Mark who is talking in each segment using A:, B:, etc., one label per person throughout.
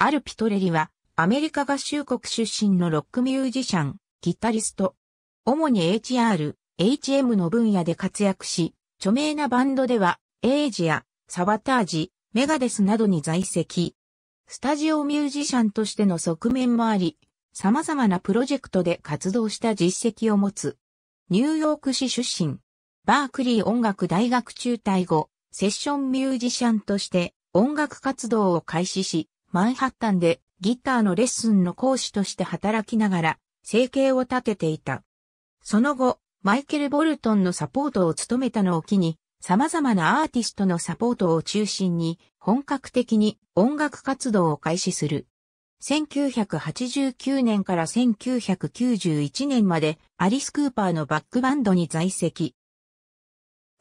A: アル・ピトレリは、アメリカ合衆国出身のロックミュージシャン、ギタリスト。主に HR、HM の分野で活躍し、著名なバンドでは、エイジア、サバタージ、メガデスなどに在籍。スタジオミュージシャンとしての側面もあり、様々なプロジェクトで活動した実績を持つ。ニューヨーク市出身。バークリー音楽大学中退後、セッションミュージシャンとして音楽活動を開始し、マンハッタンでギターのレッスンの講師として働きながら、生計を立てていた。その後、マイケル・ボルトンのサポートを務めたのを機に、様々なアーティストのサポートを中心に、本格的に音楽活動を開始する。1989年から1991年まで、アリス・クーパーのバックバンドに在籍。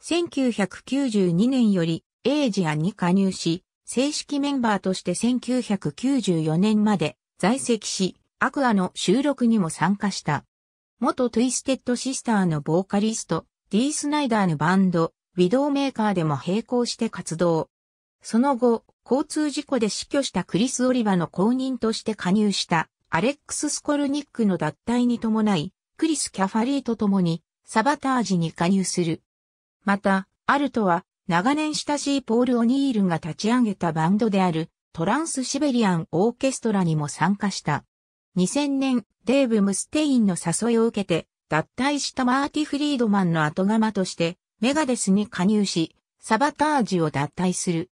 A: 1992年より、エイジアンに加入し、正式メンバーとして1994年まで在籍し、アクアの収録にも参加した。元トゥイステッドシスターのボーカリスト、ディースナイダーのバンド、ウィドーメーカーでも並行して活動。その後、交通事故で死去したクリス・オリバの後任として加入したアレックス・スコルニックの脱退に伴い、クリス・キャファリーと共にサバタージに加入する。また、アルトは長年親しいポール・オニールが立ち上げたバンドであるトランスシベリアン・オーケストラにも参加した。2000年、デーブ・ムステインの誘いを受けて、脱退したマーティ・フリードマンの後釜として、メガデスに加入し、サバタージュを脱退する。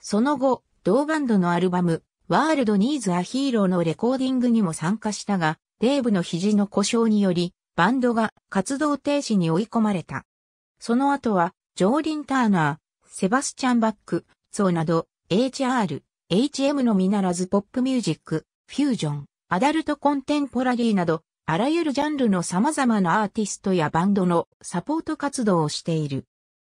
A: その後、同バンドのアルバム、ワールド・ニーズ・ア・ヒーローのレコーディングにも参加したが、デーブの肘の故障により、バンドが活動停止に追い込まれた。その後は、ジョーリン・ターナー、セバスチャン・バック、ゾーなど、HR、HM のみならずポップミュージック、フュージョン、アダルトコンテンポラリーなど、あらゆるジャンルの様々なアーティストやバンドのサポート活動をしている。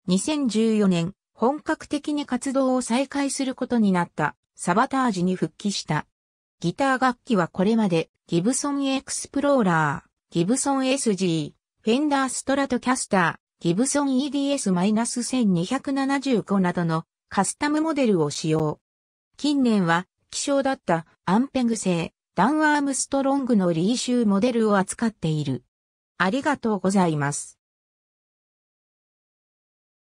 A: 2014年、本格的に活動を再開することになったサバタージに復帰した。ギター楽器はこれまでギブソンエクスプローラー、ギブソン SG、フェンダーストラトキャスター、ギブソン EDS-1275 などのカスタムモデルを使用。近年は希少だったアンペグ製ダン・アームストロングのリーシューモデルを扱っている。ありがとうございます。